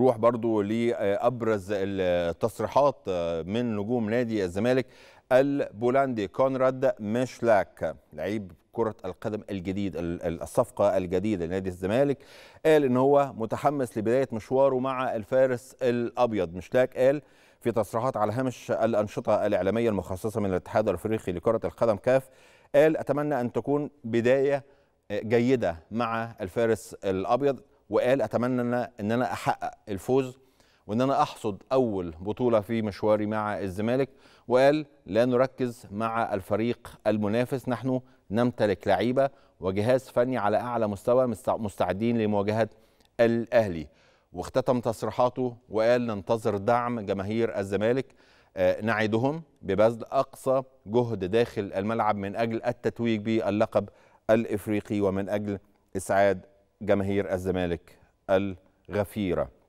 نروح برضو لأبرز التصريحات آه، من نجوم نادي الزمالك البولندي كونراد ميشلاك لعيب كرة القدم الجديد الصفقة الجديدة لنادي الزمالك قال إن هو متحمس لبداية مشواره مع الفارس الأبيض مشلاك قال في تصريحات على هامش الأنشطة الإعلامية المخصصة من الاتحاد الأفريقي لكرة القدم كاف قال أتمنى أن تكون بداية آه، جيدة مع الفارس الأبيض وقال اتمنى ان انا احقق الفوز وان انا احصد اول بطوله في مشواري مع الزمالك وقال لا نركز مع الفريق المنافس نحن نمتلك لعيبه وجهاز فني على اعلى مستوى مستعدين لمواجهه الاهلي واختتم تصريحاته وقال ننتظر دعم جماهير الزمالك آه، نعدهم ببذل اقصى جهد داخل الملعب من اجل التتويج باللقب الافريقي ومن اجل اسعاد جماهير الزمالك الغفيره